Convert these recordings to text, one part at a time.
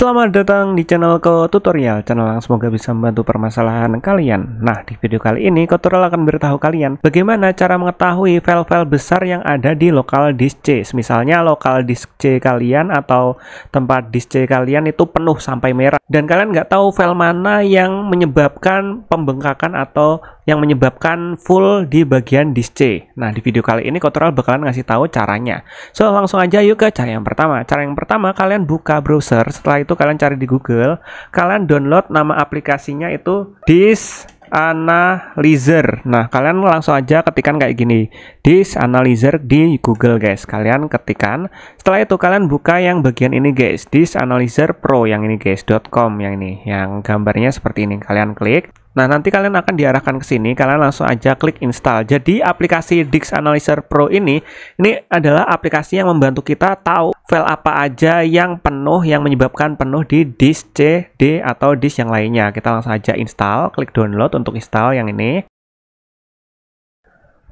Selamat datang di channel ke Tutorial, channel yang semoga bisa membantu permasalahan kalian. Nah, di video kali ini, Tutorial akan beritahu kalian bagaimana cara mengetahui file-file besar yang ada di lokal disk C. Misalnya lokal disk C kalian atau tempat disk C kalian itu penuh sampai merah. Dan kalian nggak tahu file mana yang menyebabkan pembengkakan atau yang menyebabkan full di bagian disc. C. Nah, di video kali ini Kotoral bakalan ngasih tahu caranya. So, langsung aja yuk ke cara yang pertama. Cara yang pertama, kalian buka browser. Setelah itu kalian cari di Google. Kalian download nama aplikasinya itu disc analyzer. Nah, kalian langsung aja ketikan kayak gini. this analyzer di Google, guys. Kalian ketikan. Setelah itu kalian buka yang bagian ini, guys. this analyzer pro yang ini, guys.com yang ini. Yang gambarnya seperti ini. Kalian klik. Nah, nanti kalian akan diarahkan ke sini, kalian langsung aja klik install. Jadi, aplikasi Dix Analyzer Pro ini, ini adalah aplikasi yang membantu kita tahu file apa aja yang penuh, yang menyebabkan penuh di disk C, D, atau disk yang lainnya. Kita langsung aja install, klik download untuk install yang ini.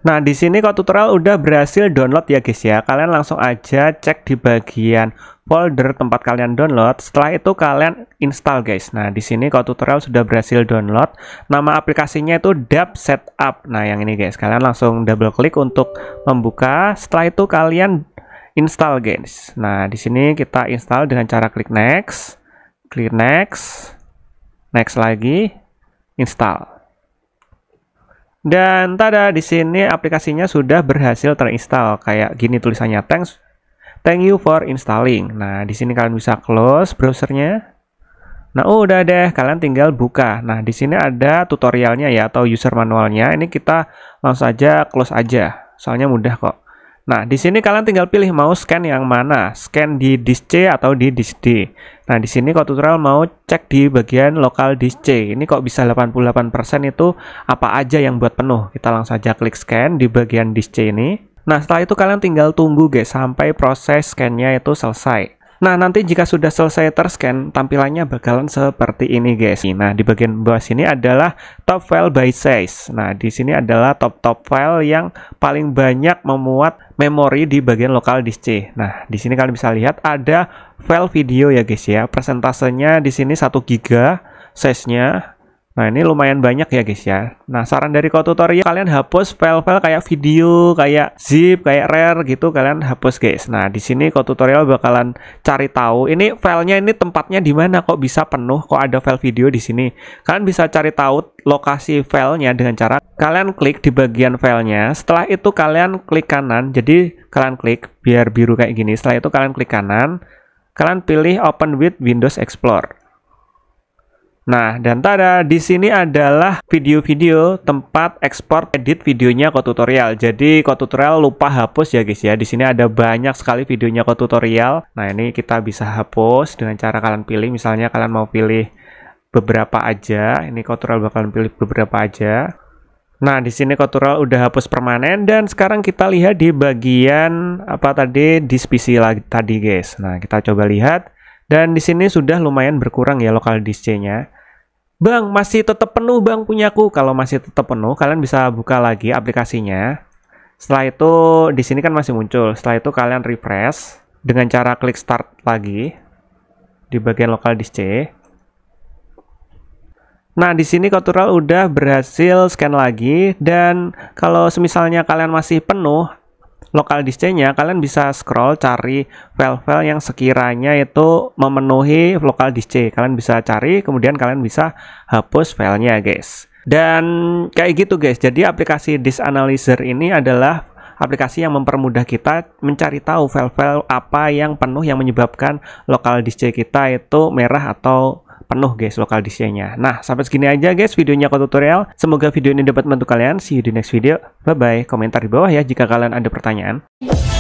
Nah, di sini kok tutorial udah berhasil download ya guys ya. Kalian langsung aja cek di bagian folder tempat kalian download. Setelah itu kalian install guys. Nah, di sini kok tutorial sudah berhasil download. Nama aplikasinya itu Dap Setup. Nah, yang ini guys. Kalian langsung double klik untuk membuka. Setelah itu kalian install guys. Nah, di sini kita install dengan cara klik next, klik next, next lagi, install. Dan tada di sini aplikasinya sudah berhasil terinstall kayak gini tulisannya thanks thank you for installing. Nah di sini kalian bisa close browsernya. Nah udah deh kalian tinggal buka. Nah di sini ada tutorialnya ya atau user manualnya. Ini kita langsung aja close aja soalnya mudah kok. Nah, di sini kalian tinggal pilih mau scan yang mana, scan di disk C atau di disk D. Nah, di sini kok tutorial mau cek di bagian lokal disk C. Ini kok bisa 88% itu apa aja yang buat penuh. Kita langsung saja klik scan di bagian disk C ini. Nah, setelah itu kalian tinggal tunggu guys sampai proses scan-nya itu selesai. Nah, nanti jika sudah selesai terscan, tampilannya bakalan seperti ini, guys. Nah, di bagian bawah sini adalah top file by size. Nah, di sini adalah top-top file yang paling banyak memuat memori di bagian lokal disk C. Nah, di sini kalian bisa lihat ada file video ya, guys ya. Persentasenya di sini 1 giga size-nya Nah ini lumayan banyak ya guys ya. Nah saran dari kau tutorial kalian hapus file-file kayak video, kayak zip, kayak rare gitu kalian hapus guys. Nah di sini tutorial bakalan cari tahu ini filenya ini tempatnya di mana kok bisa penuh, kok ada file video di sini. Kalian bisa cari tahu lokasi filenya dengan cara kalian klik di bagian filenya. Setelah itu kalian klik kanan. Jadi kalian klik biar biru kayak gini. Setelah itu kalian klik kanan. Kalian pilih Open with Windows Explorer. Nah, dan tada, di sini adalah video-video tempat ekspor edit videonya ke tutorial. Jadi ke tutorial lupa hapus ya guys ya. Di sini ada banyak sekali videonya ke tutorial. Nah, ini kita bisa hapus dengan cara kalian pilih. Misalnya kalian mau pilih beberapa aja. Ini ke tutorial bakalan pilih beberapa aja. Nah, di sini kotoral udah hapus permanen dan sekarang kita lihat di bagian apa tadi di PC lagi tadi guys. Nah, kita coba lihat dan di sini sudah lumayan berkurang ya lokal discenya. nya Bang, masih tetap penuh bang punyaku. Kalau masih tetap penuh, kalian bisa buka lagi aplikasinya. Setelah itu di sini kan masih muncul. Setelah itu kalian refresh dengan cara klik start lagi di bagian local disk C. Nah, di sini Kotural udah berhasil scan lagi dan kalau semisalnya kalian masih penuh, local disknya nya kalian bisa scroll cari file-file yang sekiranya itu memenuhi local disk Kalian bisa cari kemudian kalian bisa hapus filenya guys. Dan kayak gitu guys. Jadi aplikasi Disk Analyzer ini adalah aplikasi yang mempermudah kita mencari tahu file-file apa yang penuh yang menyebabkan local disk kita itu merah atau penuh guys lokal display-nya. Nah, sampai segini aja guys videonya ke tutorial. Semoga video ini dapat membantu kalian. See you di next video. Bye-bye. Komentar di bawah ya jika kalian ada pertanyaan.